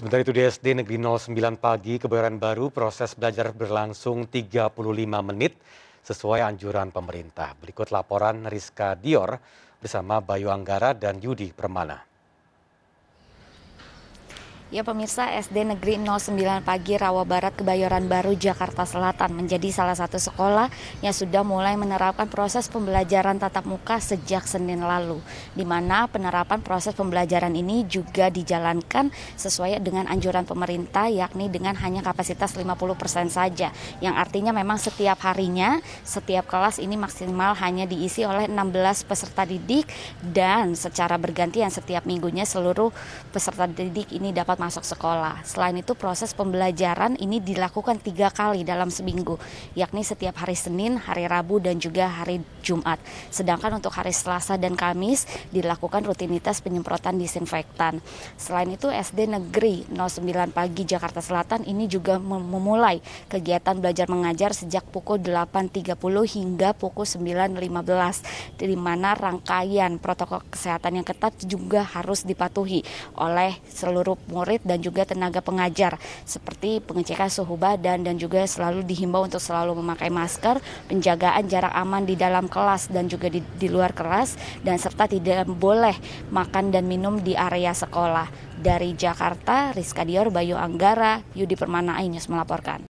Sementara itu di SD Negeri 09 pagi, Kebayoran Baru, proses belajar berlangsung 35 menit sesuai anjuran pemerintah. Berikut laporan Rizka Dior bersama Bayu Anggara dan Yudi Permana. Ya pemirsa SD Negeri 09 Pagi Rawa Barat Kebayoran Baru Jakarta Selatan menjadi salah satu sekolah yang sudah mulai menerapkan proses pembelajaran tatap muka sejak Senin lalu di mana penerapan proses pembelajaran ini juga dijalankan sesuai dengan anjuran pemerintah yakni dengan hanya kapasitas 50% saja yang artinya memang setiap harinya setiap kelas ini maksimal hanya diisi oleh 16 peserta didik dan secara bergantian setiap minggunya seluruh peserta didik ini dapat masuk sekolah. Selain itu proses pembelajaran ini dilakukan tiga kali dalam seminggu, yakni setiap hari Senin, hari Rabu, dan juga hari Jumat. Sedangkan untuk hari Selasa dan Kamis dilakukan rutinitas penyemprotan disinfektan. Selain itu SD Negeri 09 pagi Jakarta Selatan ini juga memulai kegiatan belajar mengajar sejak pukul 8.30 hingga pukul 9.15 di mana rangkaian protokol kesehatan yang ketat juga harus dipatuhi oleh seluruh murid dan juga tenaga pengajar seperti pengecekan suhu badan dan juga selalu dihimbau untuk selalu memakai masker, penjagaan jarak aman di dalam kelas dan juga di, di luar kelas dan serta tidak boleh makan dan minum di area sekolah. Dari Jakarta, Rizka Dior, Bayu Anggara, Yudi Permana, Ainyus melaporkan.